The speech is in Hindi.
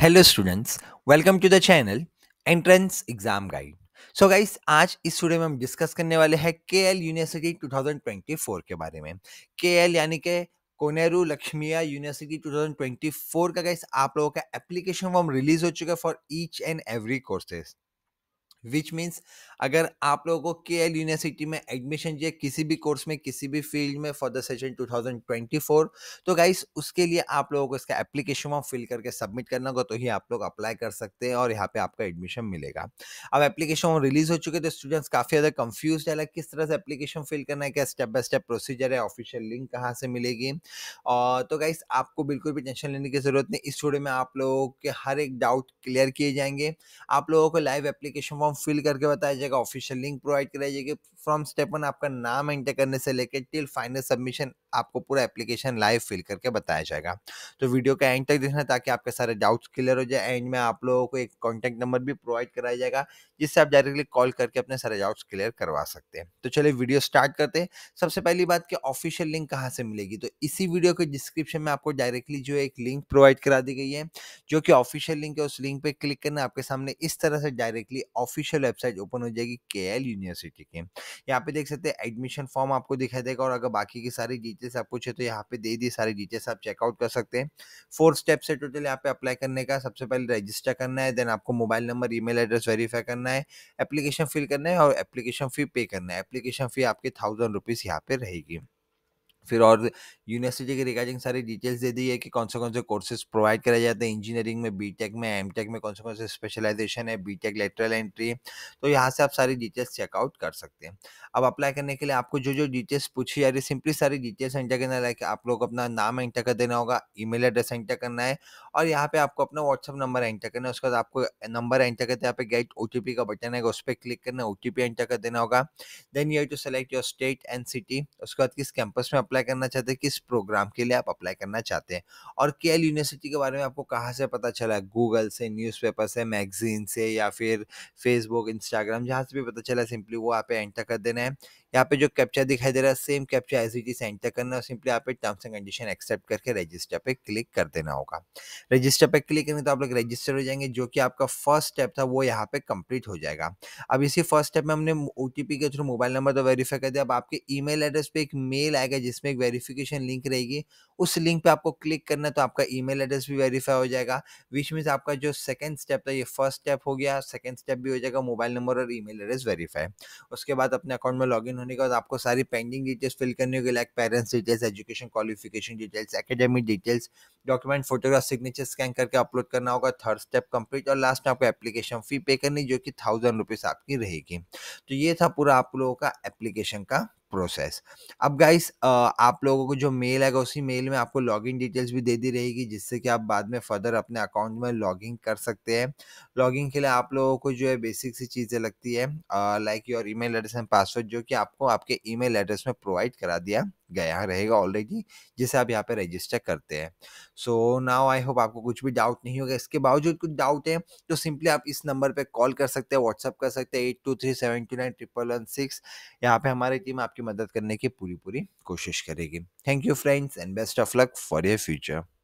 hello students welcome to the channel entrance exam guide so guys आज इस स्टूडियो में हम डिस्कस करने वाले हैं के एल यूनिवर्सिटी 2024 के बारे में के एल यानी के कोनेरू लक्ष्मिया यूनिवर्सिटी 2024 का गाइस आप लोगों का एप्लीकेशन फॉर्म रिलीज हो चुका है for each and every courses which means अगर आप लोगों को के एल यूनिवर्सिटी में एडमिशन चाहिए किसी भी कोर्स में किसी भी फील्ड में फॉर द सेशन 2024 तो गाइस उसके लिए आप लोगों को इसका एप्लीकेशन फॉर्म फिल करके सबमिट करना होगा तो ही आप लोग अप्लाई कर सकते हैं और यहाँ पे आपका एडमिशन मिलेगा अब एप्लीकेशन फॉर्म रिलीज हो चुके तो स्टूडेंट्स काफ़ी ज़्यादा कन्फ्यूज है किस तरह से एप्लीकेशन फिल करना है क्या स्टेप बाय स्टेप प्रोसीजर है ऑफिशियल लिंक कहाँ से मिलेगी और तो गाइस आपको बिल्कुल भी टेंशन लेने की ज़रूरत नहीं इस वीडियो में आप लोगों के हर एक डाउट क्लियर किए जाएंगे आप लोगों को live application form form fill करके बताया जाएगा ऑफिशियल लिंक प्रोवाइड कराई जाएगी फ्रॉम स्टेप वन आपका नाम एंटर करने से लेकर टिल फाइनल सबमिशन आपको पूरा एप्लीकेशन लाइव फिल करके बताया जाएगा तो वीडियो का एंड तक देखना ताकि आपके सारे डाउट्स क्लियर हो जाए एंड में आप लोगों को एक कॉन्टैक्ट नंबर भी प्रोवाइड कराया जाएगा जिससे आप डायरेक्टली कॉल करके अपने सारे डाउट्स क्लियर करवा सकते हैं तो चलिए वीडियो स्टार्ट करते हैं सबसे पहली बात कि ऑफिशियल लिंक कहाँ से मिलेगी तो इसी वीडियो के डिस्क्रिप्शन में आपको डायरेक्टली जो एक लिंक प्रोवाइड करा दी गई है जो कि ऑफिशियल लिंक है उस लिंक पर क्लिक करना आपके सामने इस तरह से directly office official website open हो जाएगी के एल यूनिवर्सिटी के यहाँ पे देख सकते हैं एडमिशन फॉर्म आपको दिखाई देगा और अगर बाकी की सारी डिटेल्स कुछ है तो यहाँ पे दे दी सारी डिटेल्स आप चेकआउट कर सकते हैं फोर स्टेप्स है टोटल यहाँ पे अप्लाई करने का सबसे पहले रजिस्टर करना है देन आपको mobile number e address verify करना है एप्लीकेशन फिल करना है और एप्लीकेशन फ़ी पे करना है एप्लीकेशन फ़ी आपके थाउजेंड रुपीज़ यहाँ पे रहेगी फिर और यूनिवर्सिटी के रिगार्डिंग सारी डिटेल्स दे दी है कि कौन से कौन से कोर्सेज प्रोवाइड कराए जाते हैं इंजीनियरिंग में टेक में टेक में कौन से कौन से स्पेशलाइजेशन है टेक लेटरल एंट्री तो यहाँ से आप सारी डिटेल्स चेकआउट कर सकते हैं अब अप्लाई करने के लिए आपको जो जो डिटेल्स पूछी जा रही है सिंपली सारी डिटेल्स एंटर करना है आप लोग अपना नाम एंटर कर देना होगा मेल एड्रेस एंटर करना है और यहाँ पे आपको अपना व्हाट्सअप नंबर एंटर करना है उसके बाद आपको नंबर एंटर करते यहाँ पे गेट ओ का बटन है उस पर क्लिक करना है ओ एंटर कर देना होगा then you to select your state and city उसके बाद किस कैंपस में अप्लाई अप्लाई करना चाहते हैं किस प्रोग्राम के लिए आप अप्लाई करना चाहते हैं और के यूनिवर्सिटी के बारे में आपको कहाँ से पता चला गूगल से न्यूज़पेपर से मैगजीन से या फिर फेसबुक इंस्टाग्राम जहाँ से भी पता चला सिंपली वो आप एंटर कर देना है यहाँ पे जो कैप्चा दिखाई दे रहा है same captcha as it send तक करना है सिंपली आप टर्म्स एंड कंडीशन एक्सेप्ट करके रजिस्टर पे क्लिक कर देना होगा रजिस्टर पे क्लिक करेंगे तो आप लोग रजिस्टर हो जाएंगे जो कि आपका फर्स्ट स्टेप था वो यहाँ पे कंप्लीट हो जाएगा अब इसी फर्स्ट स्टेप में हमने ओ के थ्रू मोबाइल नंबर तो वेरीफाई कर दिया अब आपके ई एड्रेस पे एक मेल आएगा जिसमें एक वेरीफिकेशन लिंक रहेगी उस लिंक पे आपको क्लिक करना है तो आपका ई एड्रेस भी वेरीफाई हो जाएगा विच मीन्स आपका जो सेकंड स्टेप था ये फर्स्ट स्टेप हो गया सेकेंड स्टेप भी हो जाएगा मोबाइल नंबर और ई एड्रेस वेरीफाई उसके बाद अपने अकाउंट में लॉग होने के बाद आपको सारी पेंडिंग डिटेल्स फिल करनी होगी like parents details education qualification details academic details document photograph signature scan करके अपलोड करना होगा थर्ड स्टेप कंप्लीट और लास्ट में आपको एप्लीकेशन फ़ी पे करनी जो कि थाउजेंड रुपीज़ आपकी रहेगी तो ये था पूरा आप लोगों का एप्लीकेशन का प्रोसेस अब गाइस आप लोगों को जो मेल आएगा उसी मेल में आपको लॉगिन डिटेल्स भी दे दी रहेगी जिससे कि आप बाद में फर्दर अपने अकाउंट में लॉगिन कर सकते हैं लॉगिन के लिए आप लोगों को जो है बेसिक सी चीज़ें लगती है like your email address and password जो कि आपको आपके ईमेल एड्रेस में प्रोवाइड करा दिया गया रहेगा ऑलरेडी जिसे आप यहाँ पे रजिस्टर करते हैं सो नाउ आई होप आपको कुछ भी डाउट नहीं होगा इसके बावजूद कुछ डाउट है तो सिंपली आप इस नंबर पे कॉल कर सकते हैं व्हाट्सअप कर सकते हैं eight two three seven two nine triple one six यहाँ पे हमारी टीम आपकी मदद करने की पूरी पूरी कोशिश करेगी thank you friends and best of luck for your future